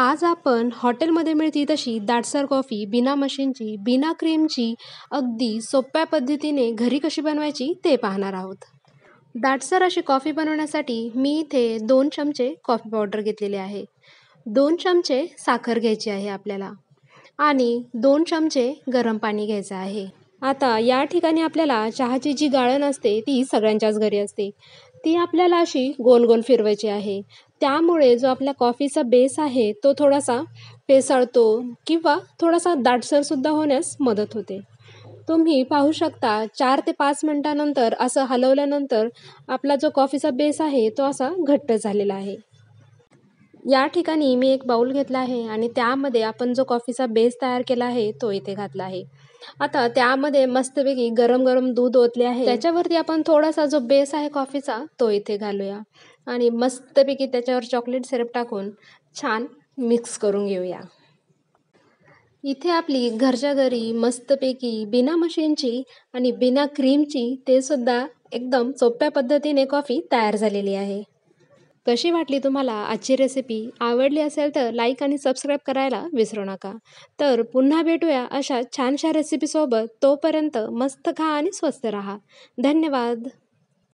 आज आपण हॉटेलमध्ये मिळते तशी दाटसर कॉफी बिना मशीनची बिना क्रीमची अगदी सोप्या पद्धतीने घरी कशी बनवायची ते पाहणार आहोत दाटसर अशी कॉफी बनवण्यासाठी मी इथे दोन चमचे कॉफी पावडर घेतलेले आहे दोन चमचे साखर घ्यायची आहे आपल्याला आणि दोन चमचे गरम पाणी घ्यायचं आहे आता या ठिकाणी आपल्याला चहाची जी गाळण असते ती सगळ्यांच्याच घरी असते ती आपल्याला अशी गोल गोल फिरवायची आहे त्यामुळे जो आपल्या कॉफीचा बेस आहे तो थोडासा पेसाळतो किंवा थोडासा दाटसरसुद्धा होण्यास मदत होते तुम्ही पाहू शकता चार ते पाच मिनटानंतर असं हलवल्यानंतर आपला जो कॉफीचा बेस आहे तो असा घट्ट झालेला आहे या ठिकाणी मी एक बाउल घेतला आहे आणि त्यामध्ये आपण जो कॉफीचा बेस तयार केला आहे तो इथे घातला आहे आता त्यामध्ये मस्तपैकी गरम गरम दूध ओतले आहे त्याच्यावरती आपण थोडासा जो बेस आहे कॉफीचा तो इथे घालूया आणि मस्तपैकी त्याच्यावर चॉकलेट सिरप टाकून छान मिक्स करून घेऊया इथे आपली घरच्या घरी मस्तपैकी बिना मशीनची आणि बिना क्रीमची ते सुद्धा एकदम सोप्या पद्धतीने कॉफी तयार झालेली आहे कशी वाटली तुम्हाला आजची रेसिपी आवडली असेल तर लाईक आणि सबस्क्राईब करायला विसरू नका तर पुन्हा भेटूया अशा छानशा रेसिपीसोबत तोपर्यंत मस्त खा आणि स्वस्त रहा धन्यवाद